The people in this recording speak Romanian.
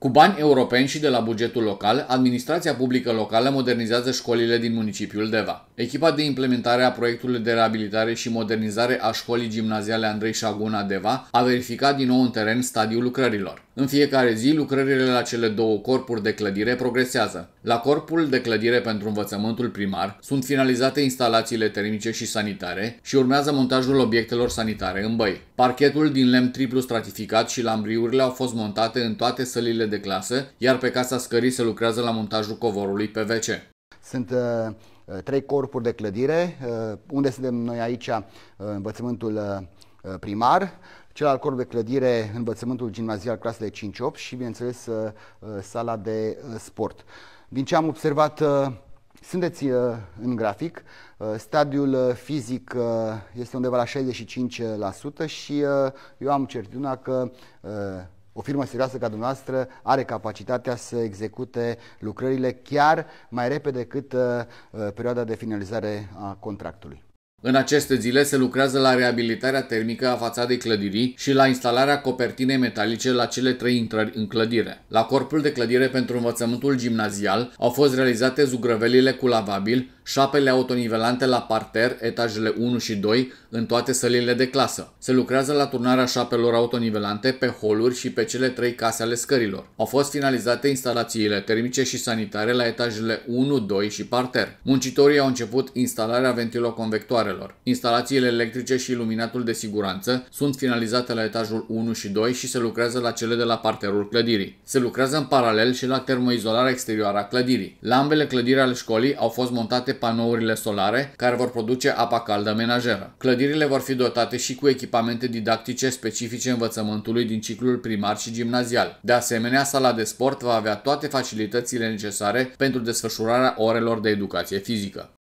Cu bani europeni și de la bugetul local, administrația publică locală modernizează școlile din municipiul Deva. Echipa de implementare a proiectului de reabilitare și modernizare a școlii gimnaziale Andrei Șaguna Deva a verificat din nou în teren stadiul lucrărilor. În fiecare zi, lucrările la cele două corpuri de clădire progresează. La corpul de clădire pentru învățământul primar sunt finalizate instalațiile termice și sanitare și urmează montajul obiectelor sanitare în băi. Parchetul din lemn triplu stratificat și lambriurile au fost montate în toate sălile de clasă, iar pe casa scării se lucrează la montajul covorului PVC. Sunt uh, uh, trei corpuri de clădire, uh, unde suntem noi aici, uh, învățământul uh, uh, primar, cel al corp de clădire, învățământul gimnazial clasele 5-8 și, bineînțeles, uh, uh, sala de uh, sport. Din ce am observat, sunteți în grafic, stadiul fizic este undeva la 65% și eu am certitudinea că o firmă serioasă ca dumneavoastră are capacitatea să execute lucrările chiar mai repede decât perioada de finalizare a contractului. În aceste zile se lucrează la reabilitarea termică a fațadei clădirii și la instalarea copertinei metalice la cele trei intrări în clădire. La corpul de clădire pentru învățământul gimnazial au fost realizate zugrăvelile cu lavabil, șapele autonivelante la parter, etajele 1 și 2, în toate sălile de clasă. Se lucrează la turnarea șapelor autonivelante pe holuri și pe cele trei case ale scărilor. Au fost finalizate instalațiile termice și sanitare la etajele 1, 2 și parter. Muncitorii au început instalarea ventiloconvectoarelor. Instalațiile electrice și iluminatul de siguranță sunt finalizate la etajul 1 și 2 și se lucrează la cele de la parterul clădirii. Se lucrează în paralel și la termoizolarea exterioară a clădirii. La ambele clădiri ale școlii au fost montate panourile solare care vor produce apa caldă menajeră. Clădirile vor fi dotate și cu echipamente didactice specifice învățământului din ciclul primar și gimnazial. De asemenea, sala de sport va avea toate facilitățile necesare pentru desfășurarea orelor de educație fizică.